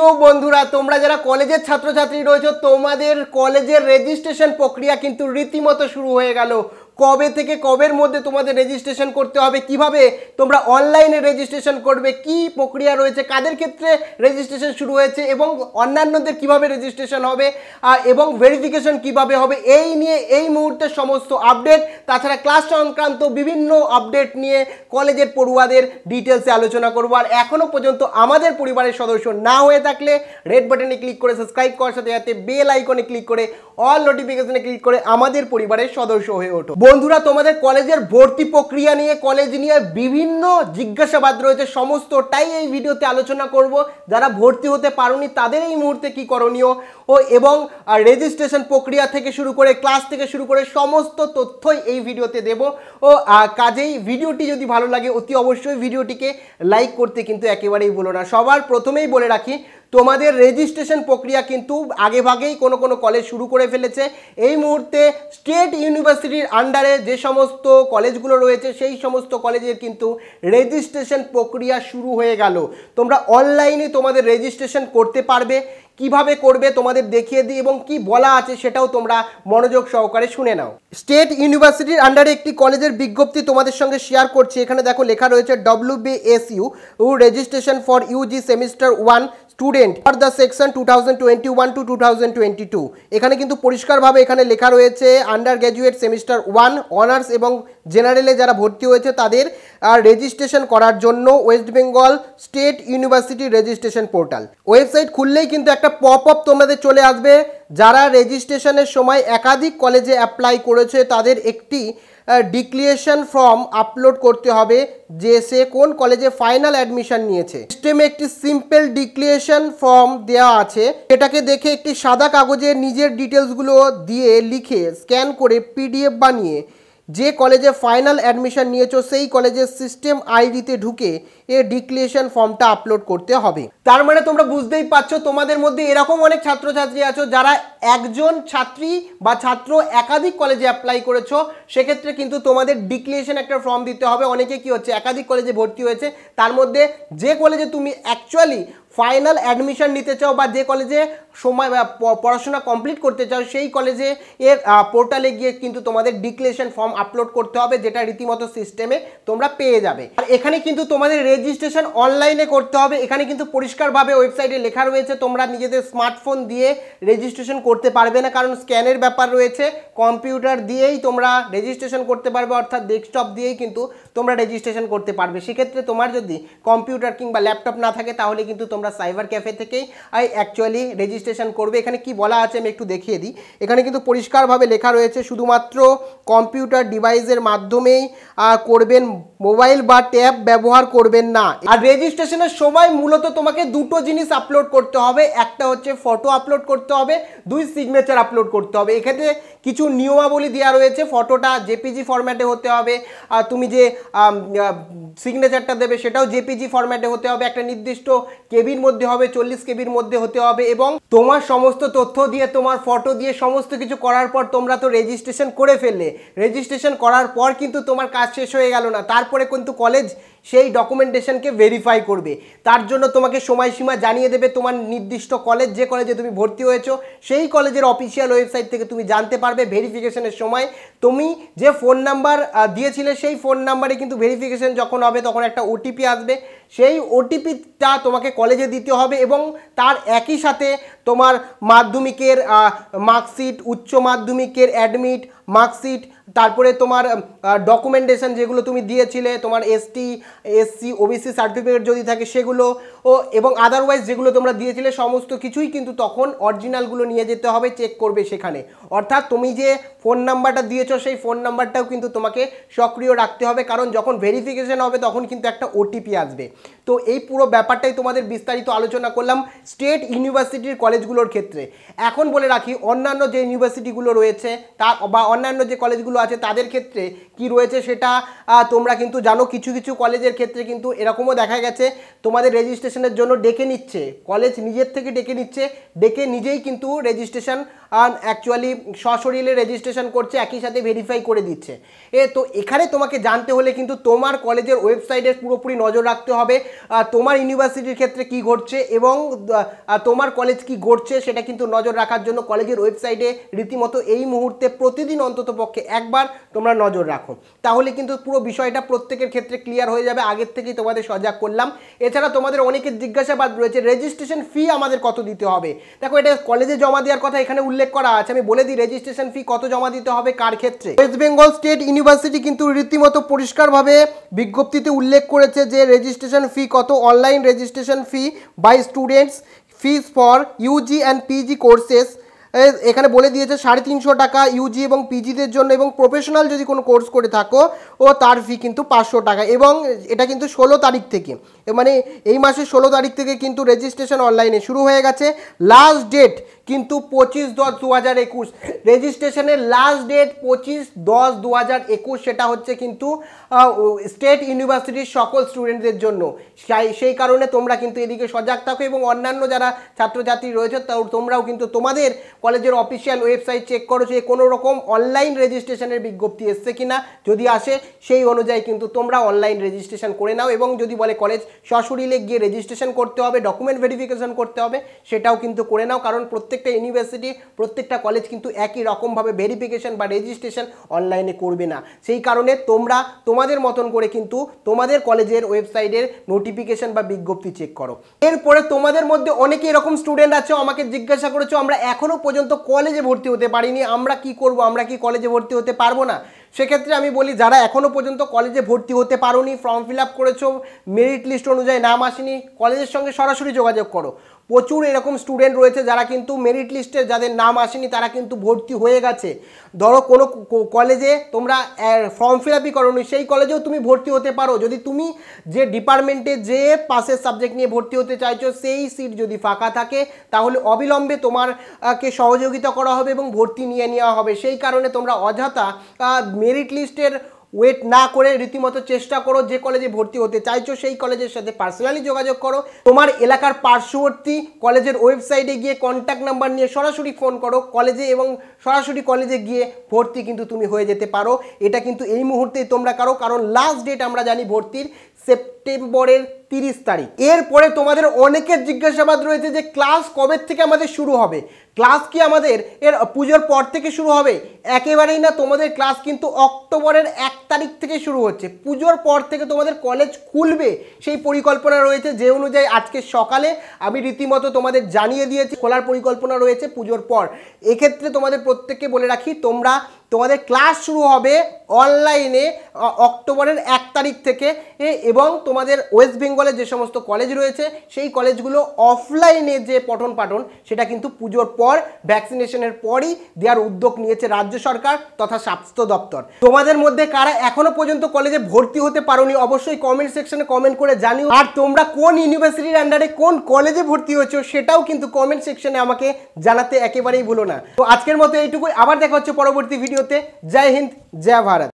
প্রিয় বন্ধুরা তোমরা যারা কলেজের ছাত্রছাত্রী রয়েছে তোমাদের কলেজের রেজিস্ট্রেশন প্রক্রিয়া কিন্তু রীতিমতো শুরু হয়ে গেল কবে থেকে কবের মধ্যে তোমাদের রেজিস্ট্রেশন করতে হবে কিভাবে তোমরা অনলাইনে রেজিস্ট্রেশন করবে কি প্রক্রিয়া রয়েছে কাদের ক্ষেত্রে রেজিস্ট্রেশন শুরু হয়েছে এবং অন্যান্যদের কিভাবে রেজিস্ট্রেশন হবে এবং ভেরিফিকেশন কিভাবে হবে এই নিয়ে এই মুহূর্তে সমস্ত আপডেট তাছাড়া ক্লাস সংক্রান্ত বিভিন্ন আপডেট নিয়ে কলেজের পড়ুয়াদের ডিটেলসে আলোচনা করবো আর এখনও পর্যন্ত আমাদের পরিবারের সদস্য না হয়ে থাকলে রেড বাটনে ক্লিক করে সাবস্ক্রাইব করার সাথে সাথে বেল আইকনে ক্লিক করে অল নোটিফিকেশনে ক্লিক করে আমাদের পরিবারের সদস্য হয়ে ওঠো বন্ধুরা তোমাদের কলেজের ভর্তি প্রক্রিয়া নিয়ে কলেজ নিয়ে বিভিন্ন জিজ্ঞাসাবাদ রয়েছে সমস্তটাই এই ভিডিওতে আলোচনা করব যারা ভর্তি হতে পারোনি তাদের এই মুহূর্তে কি করণীয় ও এবং রেজিস্ট্রেশন প্রক্রিয়া থেকে শুরু করে ক্লাস থেকে শুরু করে সমস্ত তথ্যই এই ভিডিওতে দেব ও কাজেই ভিডিওটি যদি ভালো লাগে অতি অবশ্যই ভিডিওটিকে লাইক করতে কিন্তু একেবারেই বলো না সবার প্রথমেই বলে রাখি তোমাদের রেজিস্ট্রেশন প্রক্রিয়া কিন্তু আগেভাগেই কোনো কোনো কলেজ শুরু করে ফেলেছে এই মুহূর্তে স্টেট ইউনিভার্সিটির আন্ডারে যে সমস্ত কলেজগুলো রয়েছে সেই সমস্ত কলেজের কিন্তু রেজিস্ট্রেশন প্রক্রিয়া শুরু হয়ে গেল তোমরা অনলাইনে তোমাদের রেজিস্ট্রেশন করতে পারবে কিভাবে করবে তোমাদের দেখিয়ে দিই এবং কি বলা আছে সেটাও তোমরা মনোযোগ সহকারে শুনে নাও স্টেট ইউনিভার্সিটির আন্ডারে একটি কলেজের বিজ্ঞপ্তি তোমাদের সঙ্গে শেয়ার করছি এখানে দেখো লেখা রয়েছে W BSU registration for UG semester one student for the session two thousand twenty one to two thousand twenty two এখানে কিন্তু পরিষ্কারভাবে এখানে লেখা রয়েছে undergraduate semester one honours এবং জেনারেলে যারা ভর্তি হয়েছে তাদের রেজিস্ট্রেশন করার জন্য West Bengal State University registration portal website খুললেই কিন্তু একটা পপ আপ তোমাদের চলে আসবে যারা রেজিস্ট্রেশনের সময় একাধিক কলেজে অ্যাপ্লাই করেছে তাদের একটি ডিক্লিয়েশন ফর্ম আপলোড করতে হবে যে সে কোন কলেজে ফাইনাল অ্যাডমিশন নিয়েছে সিস্টেমে একটি সিম্পল ডিক্লিয়েশন ফর্ম দেওয়া আছে সেটাকে দেখে একটি সাদা কাগজে নিজের ডিটেলসগুলো দিয়ে লিখে স্ক্যান করে পিডিএফ বানিয়ে যে কলেজে ফাইনাল অ্যাডমিশন নিয়েছো সেই কলেজের সিস্টেম আইডিতে ঢুকে এ ডিক্লিয়েশন ফর্মটা আপলোড করতে হবে তার মানে তোমরা বুঝতেই পারছো তোমাদের মধ্যে এরকম অনেক ছাত্রছাত্রী আছো যারা একজন ছাত্রী বা ছাত্র একাধিক কলেজে অ্যাপ্লাই করেছো সেক্ষেত্রে কিন্তু তোমাদের ডিক্লিয়েশন একটা ফর্ম দিতে হবে অনেকে কি হচ্ছে একাধিক কলেজে ভর্তি হয়েছে তার মধ্যে যে কলেজে তুমি অ্যাকচুয়ালি ফাইনাল অ্যাডমিশন নিতে চাও বা যে কলেজে সময় পড়াশোনা কমপ্লিট করতে চাও সেই কলেজে এর পোর্টালে গিয়ে কিন্তু তোমাদের ডিক্লেশন ফর্ম আপলোড করতে হবে যেটা রীতিমতো সিস্টেমে তোমরা পেয়ে যাবে আর এখানে কিন্তু তোমাদের রেজিস্ট্রেশন অনলাইনে করতে হবে এখানে কিন্তু পরিষ্কারভাবে ওয়েবসাইটে লেখা রয়েছে তোমরা নিজেদের স্মার্টফোন দিয়ে রেজিস্ট্রেশন করতে পারবে না কারণ স্ক্যানের ব্যাপার রয়েছে কম্পিউটার দিয়েই তোমরা রেজিস্ট্রেশন করতে পারবে অর্থাৎ ডেস্কটপ দিয়েই কিন্তু তোমরা রেজিস্ট্রেশন করতে পারবে সেক্ষেত্রে তোমার যদি কম্পিউটার কিংবা ল্যাপটপ না থাকে তাহলে কিন্তু তোমরা সাইবার ক্যাফে থেকেই অ্যাকচুয়ালি রেজিস্ট্রেশন করবে এখানে কি বলা আছে আমি একটু দেখিয়ে দিই এখানে কিন্তু পরিষ্কারভাবে লেখা রয়েছে শুধুমাত্র কম্পিউটার ডিভাইসের মাধ্যমেই করবেন মোবাইল বা ট্যাব ব্যবহার করবেন না আর রেজিস্ট্রেশনের সময় মূলত তোমাকে দুটো জিনিস আপলোড করতে হবে একটা হচ্ছে ফটো আপলোড করতে হবে দুই সিগনেচার আপলোড করতে হবে এক্ষেত্রে কিছু নিয়মাবলী দেওয়া রয়েছে ফটোটা জেপিজি ফরম্যাটে হতে হবে আর তুমি যে সিগনেচারটা দেবে সেটাও জেপিজি ফরম্যাটে হতে হবে একটা নির্দিষ্ট কেবির মধ্যে হবে চল্লিশ কেবির মধ্যে হতে হবে এবং তোমার সমস্ত তথ্য দিয়ে তোমার ফটো দিয়ে সমস্ত কিছু করার পর তোমরা তো রেজিস্ট্রেশন করে ফেললে রেজিস্ট্রেশন করার পর কিন্তু তোমার কাজ শেষ হয়ে গেল না তারপরে কিন্তু কলেজ সেই ডকুমেন্টেশনকে ভেরিফাই করবে তার জন্য তোমাকে সময়সীমা জানিয়ে দেবে তোমার নির্দিষ্ট কলেজ যে কলেজে তুমি ভর্তি হয়েছো সেই কলেজের অফিসিয়াল ওয়েবসাইট থেকে তুমি জানতে পারবে ভেরিফিকেশনের সময় তুমি যে ফোন নাম্বার দিয়েছিলে সেই ফোন নাম্বারে কিন্তু ভেরিফিকেশন যখন হবে তখন একটা ওটিপি আসবে সেই ওটিপিটা তোমাকে কলেজে দিতে হবে এবং তার একই সাথে তোমার মাধ্যমিকের মার্কশিট উচ্চ মাধ্যমিকের অ্যাডমিট মার্কশিট তারপরে তোমার ডকুমেন্টেশন যেগুলো তুমি দিয়েছিলে তোমার এসটি এসসি ওবিসি সার্টিফিকেট যদি থাকে সেগুলো ও এবং আদারওয়াইজ যেগুলো তোমরা দিয়েছিলে সমস্ত কিছুই কিন্তু তখন অরিজিনালগুলো নিয়ে যেতে হবে চেক করবে সেখানে অর্থাৎ তুমি যে ফোন নাম্বারটা দিয়েছো সেই ফোন নাম্বারটাও কিন্তু তোমাকে সক্রিয় রাখতে হবে কারণ যখন ভেরিফিকেশন হবে তখন কিন্তু একটা ওটিপি আসবে তো এই পুরো ব্যাপারটাই তোমাদের বিস্তারিত আলোচনা করলাম স্টেট ইউনিভার্সিটির কলেজগুলোর ক্ষেত্রে এখন বলে রাখি অন্যান্য যে ইউনিভার্সিটিগুলো রয়েছে তা বা অন্যান্য যে কলেজগুলো আছে তাদের ক্ষেত্রে কি রয়েছে সেটা তোমরা কিন্তু জানো কিছু কিছু কলেজের ক্ষেত্রে কিন্তু এরকমও দেখা গেছে তোমাদের রেজিস্ট্রেশনের জন্য ডেকে নিচ্ছে কলেজ নিজের থেকে ডেকে নিচ্ছে ডেকে নিজেই কিন্তু রেজিস্ট্রেশন অ্যাকচুয়ালি সশরীরে রেজিস্ট্রেশন করছে একই সাথে ভেরিফাই করে দিচ্ছে এ তো এখানে তোমাকে জানতে হলে কিন্তু তোমার কলেজের ওয়েবসাইটে পুরোপুরি নজর রাখতে হবে তোমার ইউনিভার্সিটির ক্ষেত্রে কি ঘটছে এবং তোমার কলেজ কি ঘটছে সেটা কিন্তু নজর রাখার জন্য কলেজের ওয়েবসাইটে রীতিমতো এই মুহূর্তে প্রতিদিন অন্তত পক্ষে একবার তোমরা নজর রাখো তাহলে কিন্তু পুরো বিষয়টা প্রত্যেকের ক্ষেত্রে ক্লিয়ার হয়ে যাবে আগের থেকেই তোমাদের সজাগ করলাম এছাড়া তোমাদের অনেকের জিজ্ঞাসাবাদ রয়েছে রেজিস্ট্রেশন ফি আমাদের কত দিতে হবে দেখো এটা কলেজে জমা দেওয়ার কথা এখানে উল্লেখ করা আছে আমি বলে দিই রেজিস্ট্রেশন ফি কত জমা দিতে হবে কার ক্ষেত্রে ওয়েস্ট বেঙ্গল স্টেট ইউনিভার্সিটি কিন্তু রীতিমতো পরিষ্কারভাবে বিজ্ঞপ্তিতে উল্লেখ করেছে যে রেজিস্ট্রেশন ফি কত online registration fee by students fees for UG and PG courses এখানে বলে দিয়েছে সাড়ে তিনশো টাকা ইউজি এবং পিজিদের জন্য এবং প্রফেশনাল যদি কোনো কোর্স করে থাকো ও তার ফি কিন্তু পাঁচশো টাকা এবং এটা কিন্তু ষোলো তারিখ থেকে মানে এই মাসের ষোলো তারিখ থেকে কিন্তু রেজিস্ট্রেশন অনলাইনে শুরু হয়ে গেছে লাস্ট ডেট কিন্তু পঁচিশ দশ দু হাজার একুশ রেজিস্ট্রেশনের লাস্ট ডেট পঁচিশ দশ দু হাজার একুশ সেটা হচ্ছে কিন্তু স্টেট ইউনিভার্সিটির সকল স্টুডেন্টদের জন্য সেই কারণে তোমরা কিন্তু এদিকে সজাগ থাকো এবং অন্যান্য যারা ছাত্রছাত্রী রয়েছে তোমরাও কিন্তু তোমাদের কলেজের অফিসিয়াল ওয়েবসাইট চেক করো যে কোনো রকম অনলাইন রেজিস্ট্রেশনের বিজ্ঞপ্তি এসছে কিনা যদি আসে সেই অনুযায়ী কিন্তু তোমরা অনলাইন রেজিস্ট্রেশন করে নাও এবং যদি বলে কলেজ সশরীরে গিয়ে রেজিস্ট্রেশন করতে হবে ডকুমেন্ট ভেরিফিকেশন করতে হবে সেটাও কিন্তু করে নাও কারণ প্রত্যেক প্রত্যেকটা ইউনিভার্সিটি প্রত্যেকটা কলেজ কিন্তু একই রকমভাবে ভেরিফিকেশন বা রেজিস্ট্রেশন অনলাইনে করবে না সেই কারণে তোমরা তোমাদের মতন করে কিন্তু তোমাদের কলেজের ওয়েবসাইটের নোটিফিকেশান বা বিজ্ঞপ্তি চেক করো এরপরে তোমাদের মধ্যে অনেকে এরকম স্টুডেন্ট আছে আমাকে জিজ্ঞাসা করেছো আমরা এখনও পর্যন্ত কলেজে ভর্তি হতে পারিনি আমরা কি করব আমরা কি কলেজে ভর্তি হতে পারবো না সেক্ষেত্রে আমি বলি যারা এখনও পর্যন্ত কলেজে ভর্তি হতে পারো ফর্ম ফিল আপ করেছো মেরিট লিস্ট অনুযায়ী নাম আসেনি কলেজের সঙ্গে সরাসরি যোগাযোগ করো প্রচুর এরকম স্টুডেন্ট রয়েছে যারা কিন্তু মেরিট লিস্টে যাদের নাম আসেনি তারা কিন্তু ভর্তি হয়ে গেছে ধরো কোনো কলেজে তোমরা ফর্ম ফিল আপই করোনি সেই কলেজেও তুমি ভর্তি হতে পারো যদি তুমি যে ডিপার্টমেন্টে যে পাশের সাবজেক্ট নিয়ে ভর্তি হতে চাইছো সেই সিট যদি ফাঁকা থাকে তাহলে অবিলম্বে তোমারকে সহযোগিতা করা হবে এবং ভর্তি নিয়ে নেওয়া হবে সেই কারণে তোমরা অযথা মেরিট লিস্টের ওয়েট না করে রীতিমতো চেষ্টা করো যে কলেজে ভর্তি হতে চাইছো সেই কলেজের সাথে পার্সোনালি যোগাযোগ করো তোমার এলাকার পার্শ্ববর্তী কলেজের ওয়েবসাইটে গিয়ে কন্ট্যাক্ট নাম্বার নিয়ে সরাসরি ফোন করো কলেজে এবং সরাসরি কলেজে গিয়ে ভর্তি কিন্তু তুমি হয়ে যেতে পারো এটা কিন্তু এই মুহূর্তেই তোমরা করো কারণ লাস্ট ডেট আমরা জানি ভর্তির সেপ্টেম্বরের তিরিশ তারিখ এরপরে তোমাদের অনেকের জিজ্ঞাসাবাদ রয়েছে যে ক্লাস কবে থেকে আমাদের শুরু হবে ক্লাস কি আমাদের এর পুজোর পর থেকে শুরু হবে একেবারেই না তোমাদের ক্লাস কিন্তু অক্টোবরের এক তারিখ থেকে শুরু হচ্ছে পুজোর পর থেকে তোমাদের কলেজ খুলবে সেই পরিকল্পনা রয়েছে যে অনুযায়ী আজকে সকালে আমি রীতিমতো তোমাদের জানিয়ে দিয়েছি খোলার পরিকল্পনা রয়েছে পুজোর পর এক্ষেত্রে তোমাদের প্রত্যেককে বলে রাখি তোমরা তোমাদের ক্লাস শুরু হবে অনলাইনে অক্টোবরের এক তারিখ থেকে এবং তোমাদের ওয়েস্ট বেঙ্গলে যে সমস্ত কলেজ রয়েছে সেই কলেজগুলো অফলাইনে যে পঠন পাঠন সেটা কিন্তু পুজোর পর ভ্যাকসিনেশনের পরই দেওয়ার উদ্যোগ নিয়েছে রাজ্য সরকার তথা স্বাস্থ্য দপ্তর তোমাদের মধ্যে কারা এখনো পর্যন্ত কলেজে ভর্তি হতে পারোনি অবশ্যই কমেন্ট সেকশনে কমেন্ট করে জানিও আর তোমরা কোন ইউনিভার্সিটির আন্ডারে কোন কলেজে ভর্তি হয়েছো সেটাও কিন্তু কমেন্ট সেকশনে আমাকে জানাতে একেবারেই ভুলো না তো আজকের মতো এইটুকুই আবার দেখা হচ্ছে পরবর্তী ভিডিও ते जय हिंद जय भारत